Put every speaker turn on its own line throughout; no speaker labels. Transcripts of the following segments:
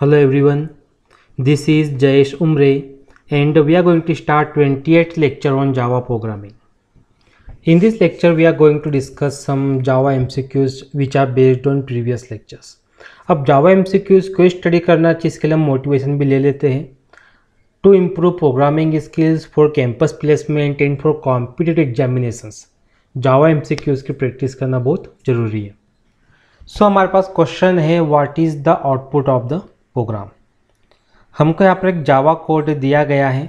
hello everyone this is jayesh umre and we are going to start 28th lecture on java programming in this lecture we are going to discuss some java mcqs which are based on previous lectures अब जावा M क्यों study करना चाहिए इसके लिए हम motivation भी ले लेते हैं to improve programming skills for campus placement and for competitive examinations Java M की प्रैक्टिस करना बहुत ज़रूरी है सो so, हमारे पास क्वेश्चन है what is the output of the program हमको यहाँ पर एक जावा कोड दिया गया है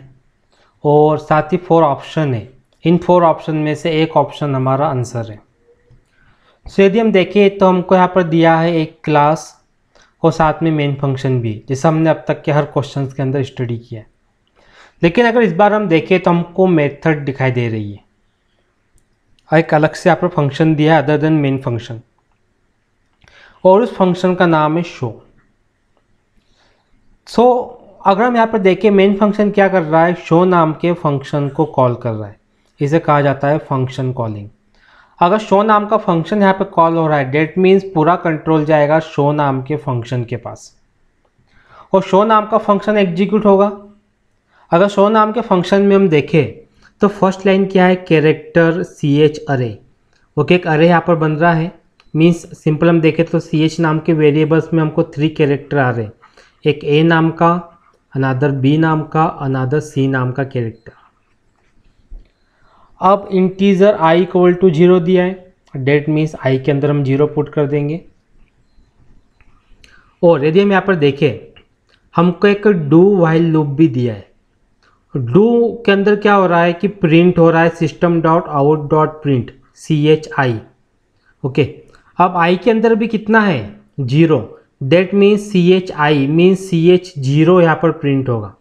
और साथ ही फोर ऑप्शन है इन फोर ऑप्शन में से एक ऑप्शन हमारा आंसर है सो यदि हम देखें तो हमको यहाँ पर दिया है एक क्लास और साथ में मेन फंक्शन भी जैसा हमने अब तक के हर क्वेश्चन के अंदर स्टडी किया है लेकिन अगर इस बार हम देखें तो हमको मेथड दिखाई दे रही है एक अलग से यहाँ पर फंक्शन दिया है अदर देन मेन फंक्शन और उस फंक्शन का नाम है शो सो so, अगर हम यहाँ पर देखें मेन फंक्शन क्या कर रहा है शो नाम के फंक्शन को कॉल कर रहा है इसे कहा जाता है फंक्शन कॉलिंग अगर शो नाम का फंक्शन यहाँ पे कॉल हो रहा है डेट मीन्स पूरा कंट्रोल जाएगा शो नाम के फंक्शन के पास और शो नाम का फंक्शन एग्जीक्यूट होगा अगर शो नाम के फंक्शन में हम देखें तो फर्स्ट लाइन क्या है character C H array okay एक अरे यहाँ पर बन रहा है मीन्स सिंपल हम देखें तो सी एच नाम के वेरिएबल्स में हमको थ्री कैरेक्टर आ रहे हैं एक ए नाम का अनादर बी नाम का अनादर सी नाम का कैरेक्टर अब integer I equal to zero दिया है डेट मीन्स आई के अंदर हम जीरो पुट कर देंगे और यदि हम यहाँ पर देखें हमको एक डू वाइल लूप भी दिया है डू के अंदर क्या हो रहा है कि प्रिंट हो रहा है system dot out dot print C H I okay अब आई के अंदर भी कितना है zero that means C H I means C H zero यहाँ पर प्रिंट होगा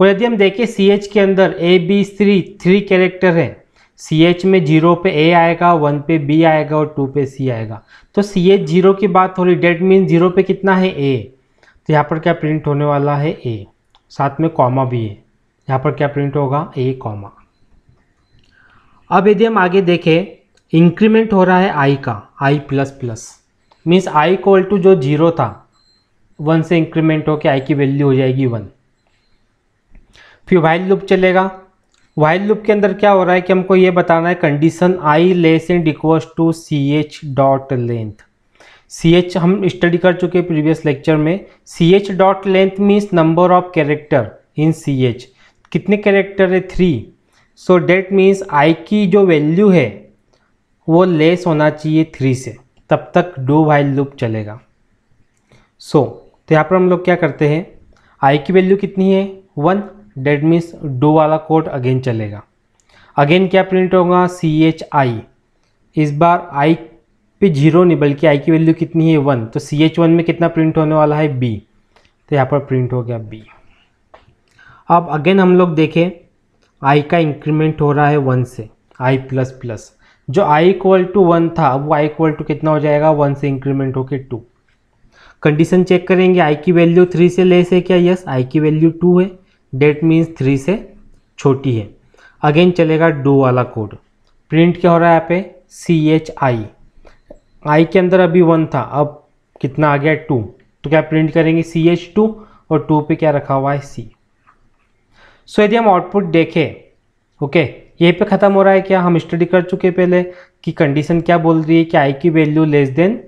और यदि हम देखें सी एच के अंदर A B three three character है सी एच में जीरो पे ए आएगा वन पे बी आएगा और टू पे सी आएगा तो सी एच जीरो की बात हो रही डेट मीन जीरो पे कितना है ए तो यहाँ पर क्या प्रिंट होने वाला है ए साथ में कॉमा भी है यहाँ पर क्या प्रिंट होगा ए कॉमा अब यदि हम आगे देखें इंक्रीमेंट हो रहा है आई का I plus plus means I equal to जो जीरो था वन से इंक्रीमेंट होकर आई की वैल्यू हो जाएगी वन फिर वाइल लूप चलेगा वाइल लूप के अंदर क्या हो रहा है कि हमको ये बताना है condition I less and equal to C H dot length C H हम स्टडी कर चुके हैं प्रीवियस लेक्चर में C H dot length means number of character in C H कितने कैरेक्टर है three so that means I की जो value है वो लेस होना चाहिए थ्री से तब तक डू वाइल लूप चलेगा सो so, तो यहाँ पर हम लोग क्या करते हैं आई की वैल्यू कितनी है वन डेट मीन्स डू वाला कोड अगेन चलेगा अगेन क्या प्रिंट होगा सी एच आई इस बार आई पे जीरो नहीं बल्कि आई की वैल्यू कितनी है वन तो सी एच वन में कितना प्रिंट होने वाला है बी तो यहाँ पर प्रिंट हो गया बी अब अगेन हम लोग देखें आई का इंक्रीमेंट हो रहा है वन से आई प्लस प्लस जो i इक्वल टू वन था वो i इक्वल टू कितना हो जाएगा वन से इंक्रीमेंट होके टू कंडीशन चेक करेंगे i की वैल्यू थ्री से लेस है क्या यस yes, i की वैल्यू टू है डेट मीन्स थ्री से छोटी है अगेन चलेगा डू वाला कोड प्रिंट क्या हो रहा है यहाँ पे सी एच आई आई के अंदर अभी वन था अब कितना आ गया टू तो क्या प्रिंट करेंगे सी एच टू और टू पे क्या रखा हुआ है सी सो यदि हम आउटपुट देखें ओके okay, यहीं पे ख़त्म हो रहा है क्या हम स्टडी कर चुके पहले कि कंडीशन क्या बोल रही है कि आई की वैल्यू लेस देन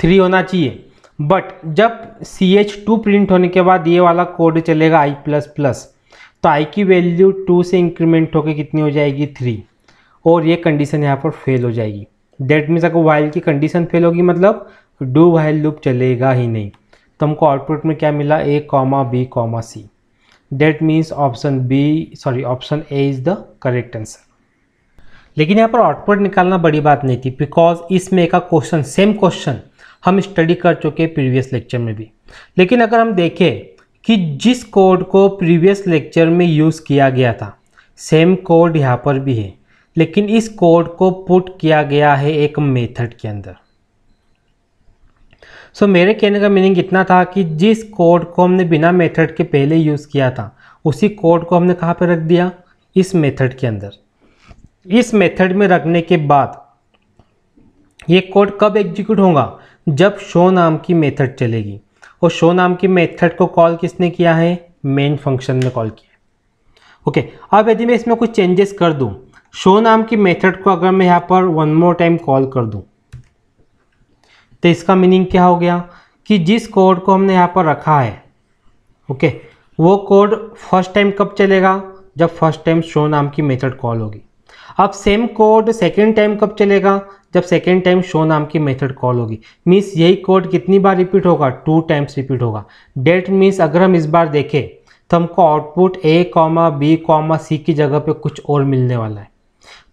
थ्री होना चाहिए बट जब सी एच टू प्रिंट होने के बाद ये वाला कोड चलेगा आई प्लस प्लस तो आई की वैल्यू टू से इंक्रीमेंट होकर कितनी हो जाएगी थ्री और ये कंडीशन यहाँ पर फेल हो जाएगी डेट मीन्स अगर वाइल की कंडीशन फेल होगी मतलब डू वाइल लूप चलेगा ही नहीं तो हमको आउटपुट में क्या मिला A comma B comma C that means option B sorry option A is the correct answer लेकिन यहाँ पर आउटपुट निकालना बड़ी बात नहीं थी बिकॉज इसमें का क्वेश्चन सेम क्वेश्चन हम स्टडी कर चुके प्रीवियस लेक्चर में भी लेकिन अगर हम देखें कि जिस कोड को प्रीवियस लेक्चर में यूज़ किया गया था सेम कोड यहाँ पर भी है लेकिन इस कोड को पुट किया गया है एक मेथड के अंदर सो so, मेरे कहने का मीनिंग इतना था कि जिस कोड को हमने बिना मेथड के पहले यूज़ किया था उसी कोड को हमने कहाँ पर रख दिया इस मेथड के अंदर इस मेथड में रखने के बाद ये कोड कब एग्जीक्यूट होगा जब शो नाम की मेथड चलेगी और शो नाम की मेथड को कॉल किसने किया है मेन फंक्शन में कॉल किया ओके okay, अब यदि मैं इसमें कुछ चेंजेस कर दूँ शो नाम की मेथड को अगर मैं यहाँ पर वन मोर टाइम कॉल कर दूँ तो इसका मीनिंग क्या हो गया कि जिस कोड को हमने यहाँ पर रखा है ओके वो कोड फर्स्ट टाइम कब चलेगा जब फर्स्ट टाइम शो नाम की मेथड कॉल होगी अब सेम कोड सेकेंड टाइम कब चलेगा जब सेकेंड टाइम शो नाम की मेथड कॉल होगी मीन्स यही कोड कितनी बार रिपीट होगा टू टाइम्स रिपीट होगा डेट मीन्स अगर हम इस बार देखें तो हमको output A comma B comma C की जगह पे कुछ और मिलने वाला है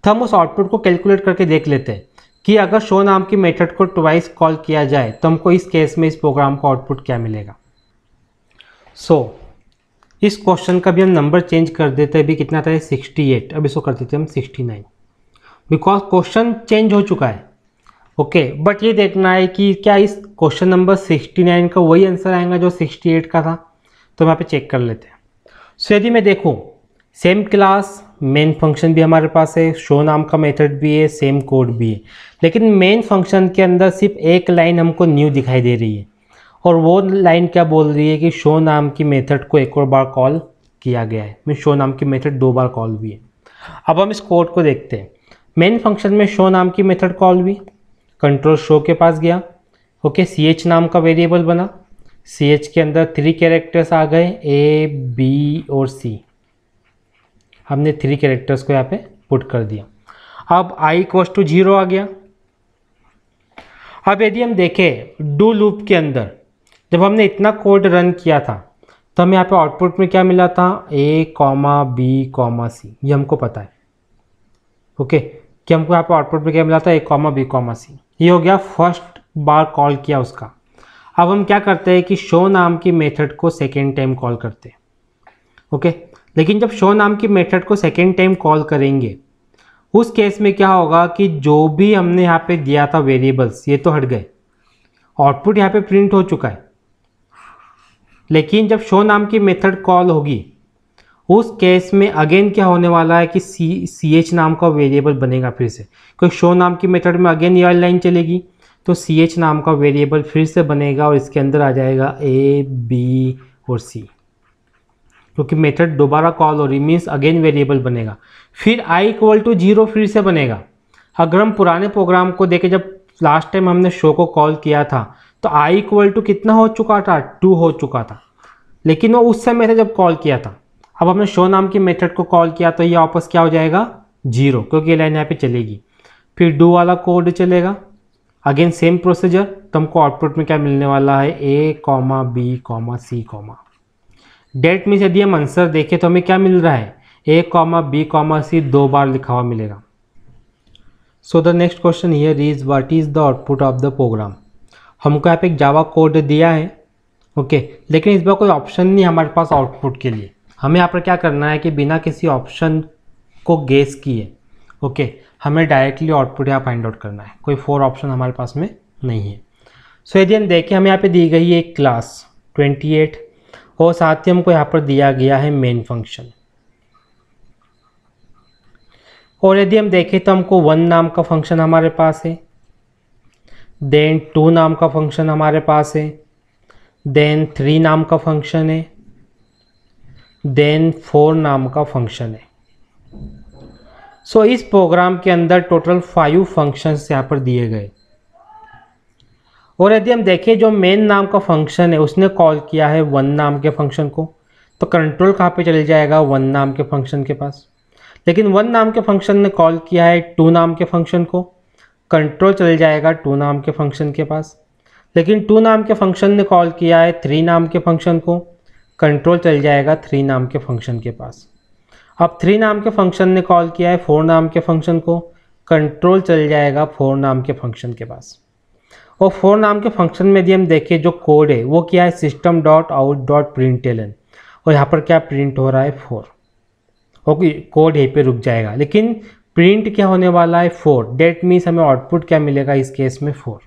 तो हम उस आउटपुट को कैलकुलेट करके देख लेते हैं कि अगर शो नाम की मेथड को ट्वाइस कॉल किया जाए तो हमको इस केस में इस प्रोग्राम का आउटपुट क्या मिलेगा सो so, इस क्वेश्चन का भी हम नंबर चेंज कर देते अभी कितना था 68 अब इसको कर देते हम 69 बिकॉज क्वेश्चन चेंज हो चुका है ओके okay, बट ये देखना है कि क्या इस क्वेश्चन नंबर 69 का वही आंसर आएगा जो 68 का था तो यहाँ पे चेक कर लेते हैं सो so, यदि मैं देखूँ सेम क्लास मेन फंक्शन भी हमारे पास है शो नाम का मेथड भी है सेम कोड भी है लेकिन मेन फंक्शन के अंदर सिर्फ एक लाइन हमको न्यू दिखाई दे रही है और वो लाइन क्या बोल रही है कि शो नाम की मेथड को एक और बार कॉल किया गया है मीन शो नाम की मेथड दो बार कॉल हुई है अब हम इस कोड को देखते हैं मेन फंक्शन में शो नाम की मेथड कॉल हुई कंट्रोल शो के पास गया ओके सी एच नाम का वेरिएबल बना सी एच के अंदर थ्री कैरेक्टर्स आ गए ए बी और सी हमने थ्री कैरेक्टर्स को यहाँ पे पुट कर दिया अब आई इक्वस टू जीरो आ गया अब यदि हम देखें डू लूप के अंदर जब हमने इतना कोड रन किया था तो हमें यहाँ पे आउटपुट में क्या मिला था A comma B comma C ये हमको पता है ओके कि हमको यहाँ पे आउटपुट में क्या मिला था A comma B comma C ये हो गया फर्स्ट बार कॉल किया उसका अब हम क्या करते हैं कि शो नाम की मेथड को सेकेंड टाइम कॉल करते हैं ओके लेकिन जब शो नाम की मेथड को सेकेंड टाइम कॉल करेंगे उस केस में क्या होगा कि जो भी हमने यहाँ पे दिया था वेरिएबल्स ये तो हट गए आउटपुट यहाँ पे प्रिंट हो चुका है लेकिन जब शो नाम की मेथड कॉल होगी उस केस में अगेन क्या होने वाला है कि सी सी एच नाम का वेरिएबल बनेगा फिर से क्योंकि शो नाम की मेथड में अगेन यह लाइन चलेगी तो सी एच नाम का वेरिएबल फिर से बनेगा और इसके अंदर आ जाएगा ए बी और सी क्योंकि मेथड दोबारा कॉल हो रही मीन्स अगेन वेरिएबल बनेगा फिर आई इक्वल टू जीरो फिर से बनेगा अगर हम पुराने प्रोग्राम को देखें जब लास्ट टाइम हमने शो को कॉल किया था तो आई इक्वल टू कितना हो चुका था टू हो चुका था लेकिन वो उस समय था जब कॉल किया था अब हमने शो नाम की मेथड को कॉल किया तो ये वापस क्या हो जाएगा जीरो क्योंकि ये लाइन यहाँ पे चलेगी फिर डू वाला कोड चलेगा अगेन सेम प्रोसीजर तो हमको आउटपुट में क्या मिलने वाला है A comma B comma C comma that means यदि हम आंसर देखें तो हमें क्या मिल रहा है A comma B comma C दो बार लिखा हुआ मिलेगा so the next question here is what is the output of the program हमको यहाँ पे एक जावा कोड दिया है ओके okay, लेकिन इस बार कोई ऑप्शन नहीं हमारे पास आउटपुट के लिए हमें यहाँ पर क्या करना है कि बिना किसी ऑप्शन को गेस किए ओके okay, हमें डायरेक्टली आउटपुट यहाँ फाइंड आउट करना है कोई फोर ऑप्शन हमारे पास में नहीं है सो यदि हम देखें हमें यहाँ पे दी गई एक क्लास 28 और साथ ही हमको यहाँ पर दिया गया है मेन फंक्शन और यदि हम देखें तो हमको वन नाम का फंक्शन हमारे पास है देन टू नाम का फंक्शन हमारे पास है देन थ्री नाम का फंक्शन है देन फोर नाम का फंक्शन है सो so, इस प्रोग्राम के अंदर टोटल फाइव फंक्शंस यहाँ पर दिए गए और यदि हम देखें जो मेन नाम का फंक्शन है उसने कॉल किया है वन नाम के फंक्शन को तो कंट्रोल कहाँ पे चले जाएगा वन नाम के फंक्शन के पास लेकिन वन नाम के फंक्शन ने कॉल किया है टू नाम के फंक्शन को कंट्रोल चल जाएगा टू नाम के फंक्शन के पास लेकिन टू नाम के फंक्शन ने कॉल किया है थ्री नाम के फंक्शन को कंट्रोल चल जाएगा थ्री नाम के फंक्शन के पास अब थ्री नाम के फंक्शन ने कॉल किया है फोर नाम के फंक्शन को कंट्रोल चल जाएगा फोर नाम के फंक्शन के पास और फोर नाम के फंक्शन में यदि हम देखें जो कोड है वो क्या है system dot out dot println और यहाँ पर क्या प्रिंट हो रहा है फोर ओके कोड यहीं पे रुक जाएगा लेकिन प्रिंट क्या होने वाला है फोर डेट मीन्स हमें आउटपुट क्या मिलेगा इस केस में फोर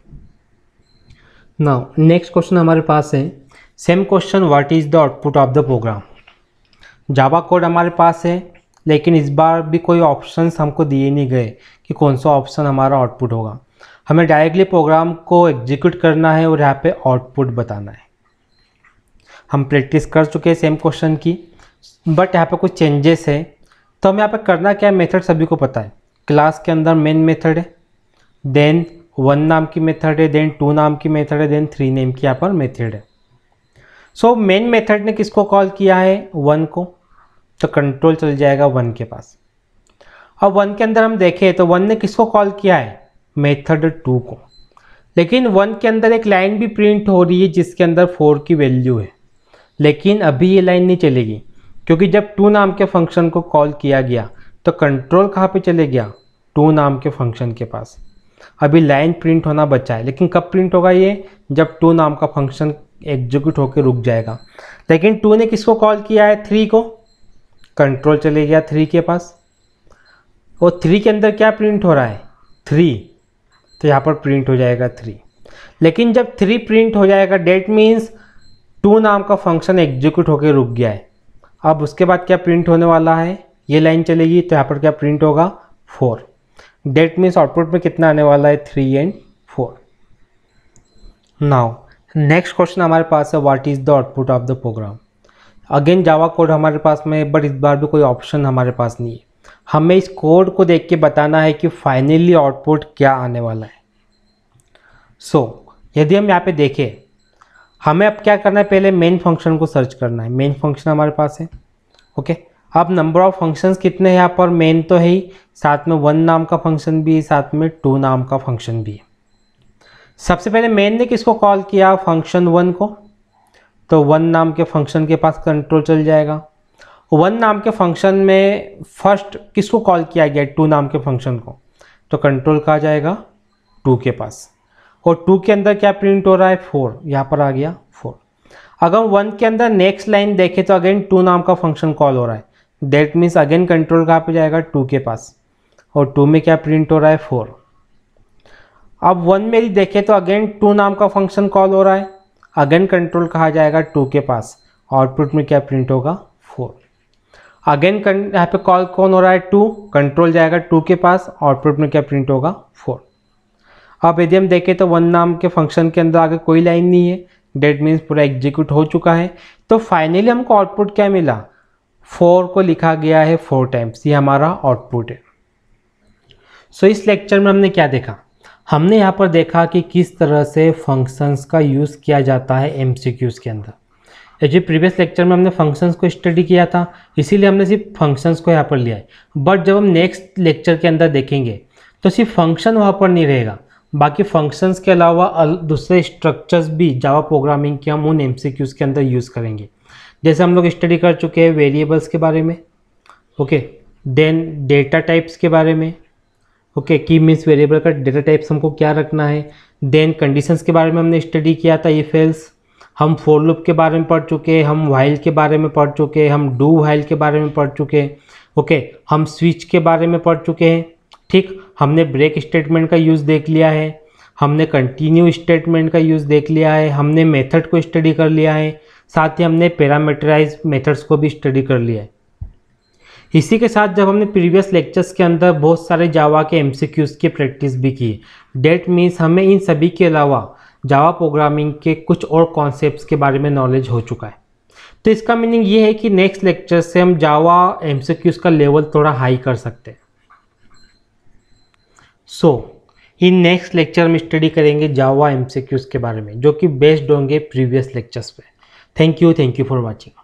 नाउ नेक्स्ट क्वेश्चन हमारे पास है same question what is the output of the program Java code हमारे पास है लेकिन इस बार भी कोई ऑप्शंस हमको दिए नहीं गए कि कौन सा ऑप्शन हमारा आउटपुट होगा हमें डायरेक्टली प्रोग्राम को एग्जीक्यूट करना है और यहाँ पे आउटपुट बताना है हम प्रैक्टिस कर चुके हैं सेम क्वेश्चन की बट यहाँ पे कुछ चेंजेस है तो हम यहाँ पे करना क्या है मेथड सभी को पता है क्लास के अंदर मेन मेथड है देन वन नाम की मेथड है देन टू नाम की मेथड है देन थ्री नेम की यहाँ पर मेथड है सो मेन मेथड ने किसको कॉल किया है वन को तो कंट्रोल चल जाएगा वन के पास अब वन के अंदर हम देखें तो वन ने किसको कॉल किया है मेथड टू को लेकिन वन के अंदर एक लाइन भी प्रिंट हो रही है जिसके अंदर फोर की वैल्यू है लेकिन अभी ये लाइन नहीं चलेगी क्योंकि जब टू नाम के फंक्शन को कॉल किया गया तो कंट्रोल कहाँ पे चले गया टू नाम के फंक्शन के पास अभी लाइन प्रिंट होना बचा है लेकिन कब प्रिंट होगा ये जब टू नाम का फंक्शन एग्जीक्यूट होकर रुक जाएगा लेकिन टू ने किसको कॉल किया है थ्री को कंट्रोल चले गया थ्री के पास और थ्री के अंदर क्या प्रिंट हो रहा है थ्री तो यहाँ पर प्रिंट हो जाएगा थ्री लेकिन जब थ्री प्रिंट हो जाएगा डेट मीन्स टू नाम का फंक्शन एग्जीक्यूट होकर रुक गया है अब उसके बाद क्या प्रिंट होने वाला है ये लाइन चलेगी तो यहाँ पर क्या प्रिंट होगा फोर डेट मीन्स आउटपुट में कितना आने वाला है three and four now next question हमारे पास है what is the output of the program again Java code हमारे पास में बट इस बार भी कोई ऑप्शन हमारे पास नहीं है हमें इस कोड को देख के बताना है कि फाइनली आउटपुट क्या आने वाला है सो so, यदि हम यहाँ पे देखें हमें अब क्या करना है पहले मेन फंक्शन को सर्च करना है मेन फंक्शन हमारे पास है ओके okay? अब नंबर ऑफ फंक्शंस कितने हैं यहाँ पर मेन तो है ही साथ में वन नाम का फंक्शन भी है साथ में टू नाम का फंक्शन भी है सबसे पहले मेन ने किसको कॉल किया फंक्शन वन को तो वन नाम के फंक्शन के पास कंट्रोल चल जाएगा वन नाम के फंक्शन में फर्स्ट किसको कॉल किया गया टू नाम के फंक्शन को तो कंट्रोल कहा जाएगा टू के पास और टू के अंदर क्या प्रिंट हो रहा है फोर यहाँ पर आ गया फोर अगर वन के अंदर नेक्स्ट लाइन देखें तो अगेन टू नाम का फंक्शन कॉल हो रहा है डेट मीन्स अगेन कंट्रोल कहाँ पे जाएगा टू के पास और टू में क्या प्रिंट हो रहा है फोर अब वन में ही देखें तो अगेन टू नाम का फंक्शन कॉल हो रहा है अगेन कंट्रोल कहा जाएगा टू के पास आउटपुट में क्या प्रिंट होगा फोर अगेन यहाँ पे कॉल कौन हो रहा है टू कंट्रोल जाएगा टू के पास आउटपुट में क्या प्रिंट होगा फोर अब यदि हम देखें तो वन नाम के फंक्शन के अंदर आगे कोई लाइन नहीं है डेट मीन्स पूरा एग्जीक्यूट हो चुका है तो फाइनली हमको आउटपुट क्या मिला फोर को लिखा गया है फोर टाइम्स ये हमारा आउटपुट है सो so, इस लेक्चर में हमने क्या देखा हमने यहाँ पर देखा कि किस तरह से फंक्शंस का यूज़ किया जाता है एम के अंदर जो प्रीवियस लेक्चर में हमने फंक्शंस को स्टडी किया था इसीलिए हमने सिर्फ फंक्शंस को यहाँ पर लिया है बट जब हम नेक्स्ट लेक्चर के अंदर देखेंगे तो सिर्फ फंक्शन वहाँ पर नहीं रहेगा बाकी फंक्शंस के अलावा दूसरे स्ट्रक्चर्स भी जावा प्रोग्रामिंग के हम उन एम के अंदर यूज़ करेंगे जैसे हम लोग स्टडी कर चुके हैं वेरिएबल्स के बारे में ओके देन डेटा टाइप्स के बारे में ओके की मीन्स वेरिएबल का डेटा टाइप्स हमको क्या रखना है देन कंडीशंस के बारे में हमने स्टडी किया था ये फेल्स हम फोर लूप के बारे में पढ़ चुके हम वाइल के बारे में पढ़ चुके हम डू वाइल के बारे में पढ़ चुके ओके हम स्विच के बारे में पढ़ चुके हैं ठीक हमने ब्रेक स्टेटमेंट का यूज़ देख लिया है हमने कंटिन्यू स्टेटमेंट का यूज़ देख लिया है हमने मेथड को स्टडी कर लिया है साथ ही हमने पैरामीटराइज मेथड्स को भी स्टडी कर लिया है इसी के साथ जब हमने प्रीवियस लेक्चर्स के अंदर बहुत सारे जावा के एमसीक्यूज़ की प्रैक्टिस भी की डेट मीन्स हमें इन सभी के अलावा जावा प्रोग्रामिंग के कुछ और कॉन्सेप्ट्स के बारे में नॉलेज हो चुका है तो इसका मीनिंग ये है कि नेक्स्ट लेक्चर से हम जावा एम का लेवल थोड़ा हाई कर सकते हैं सो इन नेक्स्ट लेक्चर में स्टडी करेंगे जावा एम के बारे में जो कि बेस्ड होंगे प्रीवियस लेक्चर्स पे thank you thank you for watching